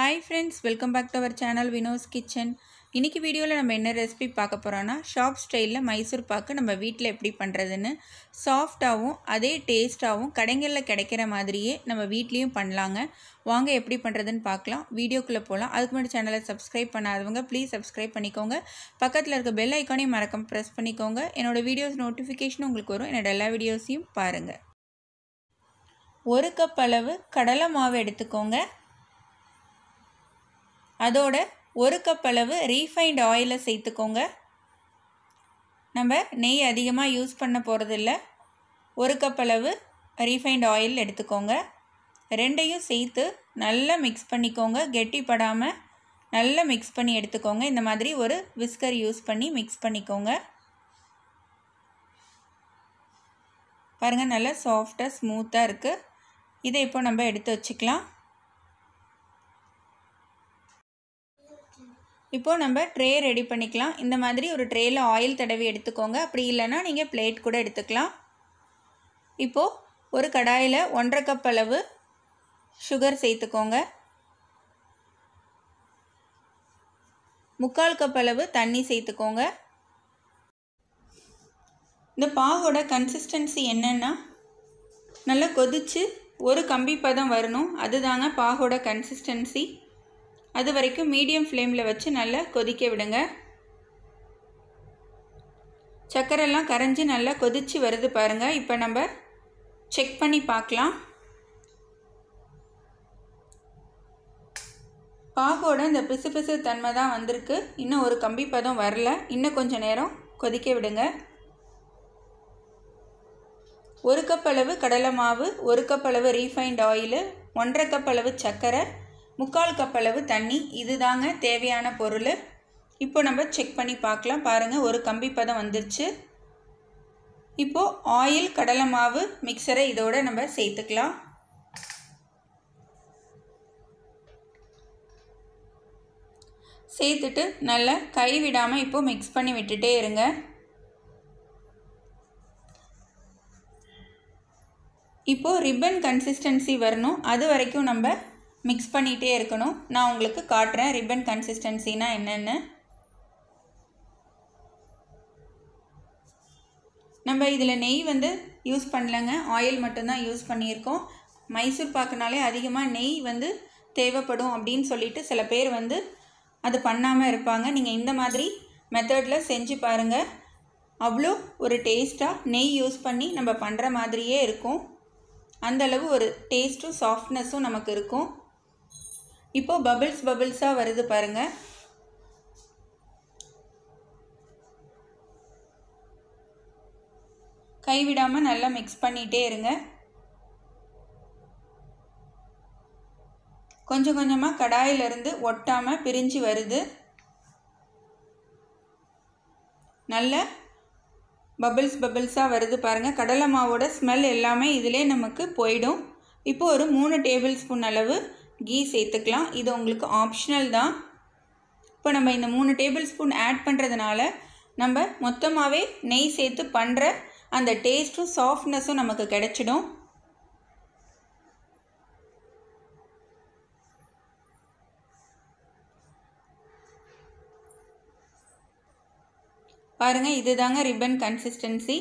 hi friends welcome back to our channel Vino's kitchen இன்றைக்கி வீடியோவில் நம்ம என்ன ரெசிபி பார்க்க போகிறோன்னா ஷாப் ஸ்டைலில் மைசூர் பாக்கு நம்ம வீட்டில் எப்படி பண்ணுறதுன்னு சாஃப்டாகவும் அதே டேஸ்ட்டாகவும் கடைகளில் கிடைக்கிற மாதிரியே நம்ம வீட்லேயும் பண்ணலாங்க வாங்க எப்படி பண்ணுறதுன்னு பார்க்கலாம் வீடியோக்குள்ளே போகலாம் அதுக்கு முன்னாடி சேனலை சப்ஸ்கிரைப் பண்ணாதவங்க ப்ளீஸ் சப்ஸ்கிரைப் பண்ணிக்கோங்க பக்கத்தில் இருக்க பெல் ஐக்கானையும் மறக்காம ப்ரெஸ் பண்ணிக்கோங்க என்னோடய வீடியோஸ் நோட்டிஃபிகேஷனும் உங்களுக்கு வரும் என்னோடய எல்லா வீடியோஸையும் பாருங்கள் ஒரு கப் அளவு கடலை மாவு எடுத்துக்கோங்க அதோட ஒரு கப் அளவு ரீஃபைண்ட் ஆயிலை சேர்த்துக்கோங்க நம்ம நெய் அதிகமாக யூஸ் பண்ண போகிறதில்ல ஒரு கப் அளவு ரீஃபைண்ட் ஆயில் எடுத்துக்கோங்க ரெண்டையும் சேர்த்து நல்லா மிக்ஸ் பண்ணிக்கோங்க கெட்டிப்படாமல் நல்லா மிக்ஸ் பண்ணி எடுத்துக்கோங்க இந்த மாதிரி ஒரு விஸ்கர் யூஸ் பண்ணி மிக்ஸ் பண்ணிக்கோங்க பாருங்கள் நல்லா சாஃப்டாக ஸ்மூத்தாக இருக்குது இதை இப்போ நம்ம எடுத்து வச்சுக்கலாம் இப்போது நம்ம ட்ரே ரெடி பண்ணிக்கலாம் இந்த மாதிரி ஒரு ட்ரேயில் ஆயில் தடவி எடுத்துக்கோங்க அப்படி இல்லைன்னா நீங்கள் பிளேட் கூட எடுத்துக்கலாம் இப்போது ஒரு கடாயில் ஒன்றரை கப் அளவு சுகர் சேர்த்துக்கோங்க முக்கால் கப் அளவு தண்ணி சேர்த்துக்கோங்க இந்த பாகோட கன்சிஸ்டன்சி என்னென்னா நல்லா கொதித்து ஒரு கம்பி பதம் வரணும் அதுதாங்க பாகோட கன்சிஸ்டன்சி அது வரைக்கும் மீடியம் ஃப்ளேமில் வச்சு நல்லா கொதிக்க விடுங்க சக்கரைலாம் கரைஞ்சி நல்லா கொதித்து வருது பாருங்கள் இப்போ நம்ம செக் பண்ணி பார்க்கலாம் பாகோட இந்த பிசு பிசு தன்மை தான் வந்திருக்கு இன்னும் ஒரு கம்பி பதம் வரல இன்னும் கொஞ்சம் நேரம் கொதிக்க விடுங்க ஒரு கப் அளவு கடலை மாவு ஒரு கப் அளவு ரீஃபைண்ட் ஆயிலு ஒன்றரை கப் அளவு சர்க்கரை முக்கால் கப்பளவு தண்ணி இது தாங்க தேவையான பொருள் இப்போ நம்ம செக் பண்ணி பார்க்கலாம் பாருங்கள் ஒரு கம்பி பதம் வந்துருச்சு இப்போது ஆயில் கடலை மாவு மிக்சரை இதோடு நம்ம சேர்த்துக்கலாம் சேர்த்துட்டு நல்லா கை விடாமல் இப்போது மிக்ஸ் பண்ணி விட்டுட்டே இருங்க இப்போது ரிப்பன் கன்சிஸ்டன்சி வரணும் அது வரைக்கும் நம்ம மிக்ஸ் பண்ணிகிட்டே இருக்கணும் நான் உங்களுக்கு காட்டுறேன் ரிப்பன் கன்சிஸ்டன்சினா என்னென்ன நம்ம இதில் நெய் வந்து யூஸ் பண்ணலங்க ஆயில் மட்டும்தான் யூஸ் பண்ணியிருக்கோம் மைசூர் பாக்குனாலே அதிகமாக நெய் வந்து தேவைப்படும் அப்படின்னு சொல்லிட்டு சில பேர் வந்து அது பண்ணாமல் இருப்பாங்க நீங்கள் இந்த மாதிரி மெத்தடில் செஞ்சு பாருங்கள் அவ்வளோ ஒரு டேஸ்ட்டாக நெய் யூஸ் பண்ணி நம்ம பண்ணுற மாதிரியே இருக்கும் அந்தளவு ஒரு டேஸ்ட்டும் சாஃப்ட்னஸும் நமக்கு இருக்கும் இப்போது பபிள்ஸ் பபிள்ஸாக வருது பாருங்கள் கைவிடாமல் நல்லா மிக்ஸ் பண்ணிகிட்டே இருங்க கொஞ்சம் கொஞ்சமாக கடாயிலிருந்து ஒட்டாமல் பிரிஞ்சு வருது நல்ல பபிள்ஸ் பபிள்ஸாக வருது பாருங்கள் கடலை மாவோட ஸ்மெல் எல்லாமே இதிலே நமக்கு போயிடும் இப்போது ஒரு மூணு டேபிள் ஸ்பூன் அளவு கீ சேர்த்துக்கலாம் இது உங்களுக்கு ஆப்ஷனல் தான் இப்போ நம்ம இந்த மூணு டேபிள் ஸ்பூன் ஆட் பண்ணுறதுனால நம்ம மொத்தமாகவே நெய் சேர்த்து பண்ணுற அந்த டேஸ்ட்டும் சாஃப்ட்னஸும் நமக்கு கிடச்சிடும் பாருங்கள் இது தாங்க ரிப்பன் கன்சிஸ்டன்சி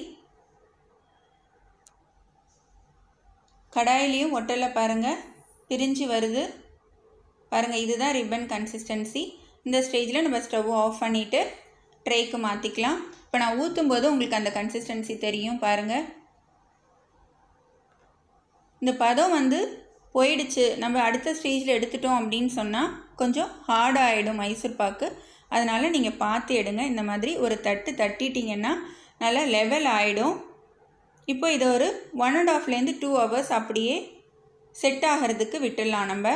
கடாயிலையும் ஒட்டலை பாருங்கள் பிரிஞ்சு வருது பாருங்கள் இதுதான் ரிப்பன் கன்சிஸ்டன்சி இந்த ஸ்டேஜில் நம்ம ஸ்டவ் ஆஃப் பண்ணிவிட்டு ட்ரேக்கு மாற்றிக்கலாம் இப்போ நான் ஊற்றும் போது உங்களுக்கு அந்த கன்சிஸ்டன்சி தெரியும் பாருங்கள் இந்த பதம் வந்து போயிடுச்சு நம்ம அடுத்த ஸ்டேஜில் எடுத்துட்டோம் அப்படின்னு சொன்னால் கொஞ்சம் ஹார்டாகிடும் மைசூர் பாக்கு அதனால் நீங்கள் பார்த்து எடுங்க இந்த மாதிரி ஒரு தட்டு தட்டிட்டிங்கன்னா நல்லா லெவல் ஆகிடும் இப்போ இதை ஒரு ஒன் அண்ட் ஆஃப்லேருந்து டூ ஹவர்ஸ் அப்படியே செட் ஆகிறதுக்கு விட்டுடலாம் நம்ம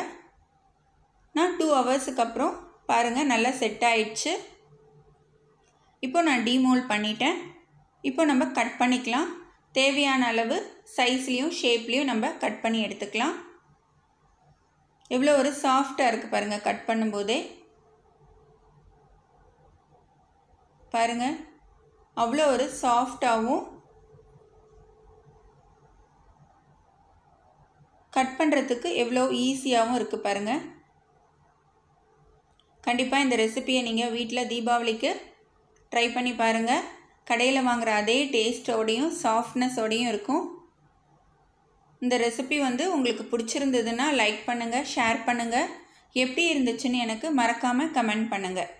நான் டூ ஹவர்ஸுக்கு அப்புறம் பாருங்கள் நல்லா செட் ஆயிடுச்சு இப்போ நான் டீமோல் பண்ணிட்டேன் இப்போ நம்ம கட் பண்ணிக்கலாம் தேவையான அளவு சைஸ்லேயும் ஷேப்லேயும் நம்ம கட் பண்ணி எடுத்துக்கலாம் எவ்வளோ ஒரு சாஃப்டாக இருக்குது பாருங்கள் கட் பண்ணும்போதே பாருங்கள் அவ்வளோ ஒரு சாஃப்டாகவும் கட் பண்ணுறதுக்கு எவ்வளோ ஈஸியாகவும் இருக்குது பாருங்கள் கண்டிப்பாக இந்த ரெசிப்பியை நீங்கள் வீட்டில் தீபாவளிக்கு ட்ரை பண்ணி பாருங்கள் கடையில் வாங்குகிற அதே டேஸ்ட்டோடையும் சாஃப்ட்னஸோடையும் இருக்கும் இந்த ரெசிபி வந்து உங்களுக்கு பிடிச்சிருந்ததுன்னா லைக் பண்ணுங்கள் ஷேர் பண்ணுங்கள் எப்படி இருந்துச்சுன்னு எனக்கு மறக்காமல் கமெண்ட் பண்ணுங்கள்